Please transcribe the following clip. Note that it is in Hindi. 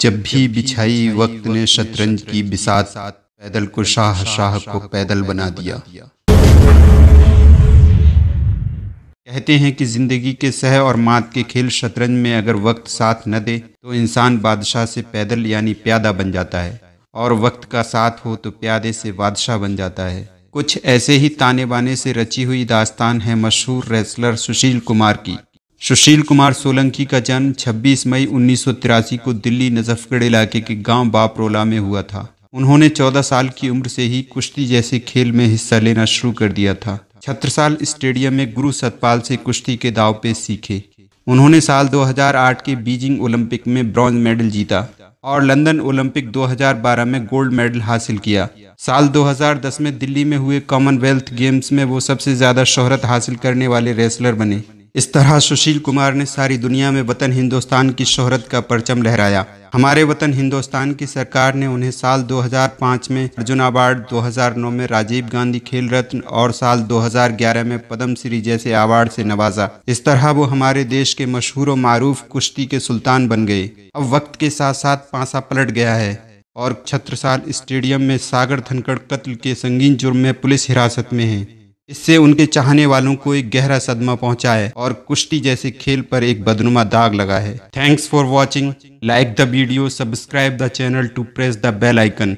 जब भी बिछाई वक्त ने शतरंज की बिसात पैदल को शाह शाह को पैदल बना दिया कहते हैं कि जिंदगी के सह और मात के खेल शतरंज में अगर वक्त साथ न दे तो इंसान बादशाह से पैदल यानी प्यादा बन जाता है और वक्त का साथ हो तो प्यादे से बादशाह बन जाता है कुछ ऐसे ही ताने बाने से रची हुई दास्तान है मशहूर रेसलर सुशील कुमार की सुशील कुमार सोलंकी का जन्म 26 मई उन्नीस को दिल्ली नजफगढ़ इलाके के गांव बापरोला में हुआ था उन्होंने 14 साल की उम्र से ही कुश्ती जैसे खेल में हिस्सा लेना शुरू कर दिया था छत्रसाल स्टेडियम में गुरु सतपाल से कुश्ती के दाव पे सीखे उन्होंने साल 2008 के बीजिंग ओलंपिक में ब्रॉन्ज मेडल जीता और लंदन ओलंपिक 2012 में गोल्ड मेडल हासिल किया साल 2010 में दिल्ली में हुए कॉमनवेल्थ गेम्स में वो सबसे ज़्यादा शोहरत हासिल करने वाले रेसलर बने इस तरह सुशील कुमार ने सारी दुनिया में वतन हिंदुस्तान की शोहरत का परचम लहराया हमारे वतन हिंदुस्तान की सरकार ने उन्हें साल 2005 में अर्जुन अवार्ड 2009 में राजीव गांधी खेल रत्न और साल 2011 में पद्म श्री जैसे अवार्ड से नवाजा इस तरह वो हमारे देश के मशहूर और मारूफ कुश्ती के सुल्तान बन गए अब वक्त के साथ साथ पासा पलट गया है और छत्रसाल स्टेडियम में सागर धनखड़ कत्ल के संगीन जुर्म में पुलिस हिरासत में है इससे उनके चाहने वालों को एक गहरा सदमा पहुंचा है और कुश्ती जैसे खेल पर एक बदनुमा दाग लगा है thanks for watching like the video subscribe the channel to press the bell icon